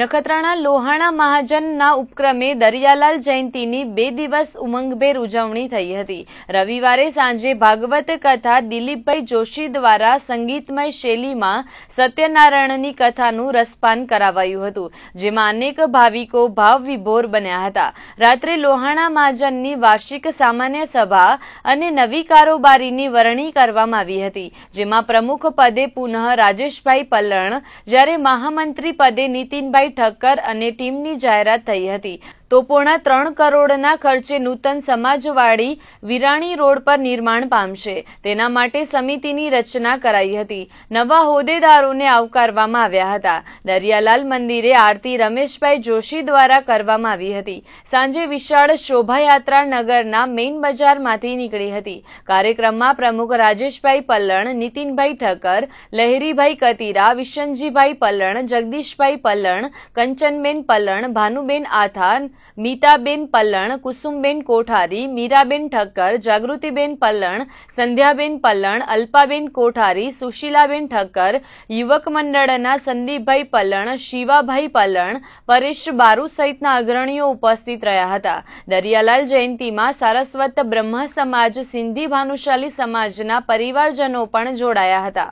નખત્રાણા લોહાણા મહાજનના ઉપક્રમે દરિયાલાલ જયંતીની બે દિવસ ઉમંગભેર ઉજવણી થઈ હતી રવિવારે સાંજે ભાગવત કથા દિલીપભાઈ જોશી દ્વારા સંગીતમય શૈલીમાં સત્યનારાયણની કથાનું રસપાન કરાવાયું હતું જેમાં અનેક ભાવિકો ભાવ વિભોર બન્યા હતા રાત્રે લોહાણા મહાજનની વાર્ષિક સામાન્ય સભા અને નવી કારોબારીની વરણી કરવામાં આવી હતી જેમાં પ્રમુખ પદે પુનઃ રાજેશભાઈ પલણ જ્યારે મહામંત્રી પદે નીતિનભાઈ ઠક્કર અને ટીમની જાહેરાત થઈ હતી તો પોણા ત્રણ કરોડના ખર્ચે નૂતન સમાજવાડી વિરાણી રોડ પર નિર્માણ પામશે તેના માટે સમિતિની રચના કરાઈ હતી નવા હોદ્દેદારોને આવકારવામાં આવ્યા હતા દરિયાલાલ મંદિરે આરતી રમેશભાઈ જોશી દ્વારા કરવામાં આવી હતી સાંજે વિશાળ શોભાયાત્રા નગરના મેઇન બજારમાંથી નીકળી હતી કાર્યક્રમમાં પ્રમુખ રાજેશભાઈ પલ્લણ નીતિનભાઈ ઠક્કર લહેરીભાઈ કતીરા વિશનજીભાઈ પલ્લણ જગદીશભાઈ પલ્લણ કંચનબેન પલ્લણ ભાનુબેન આથાન મીતાબેન પલ્લણ કુસુમબેન કોઠારી મીરાબેન ઠક્કર જાગૃતિબેન પલ્લણ સંધ્યાબેન પલ્લણ અલ્પાબેન કોઠારી સુશીલાબેન ઠક્કર યુવક મંડળના સંદીપભાઈ પલ્લણ શિવાભાઈ પલ્લણ પરેશ બારૂ સહિતના અગ્રણીઓ ઉપસ્થિત રહ્યા હતા દરિયાલાલ જયંતિમાં સારસ્વત બ્રહ્મ સમાજ સિંધી ભાનુશાલી સમાજના પરિવારજનો પણ જોડાયા હતા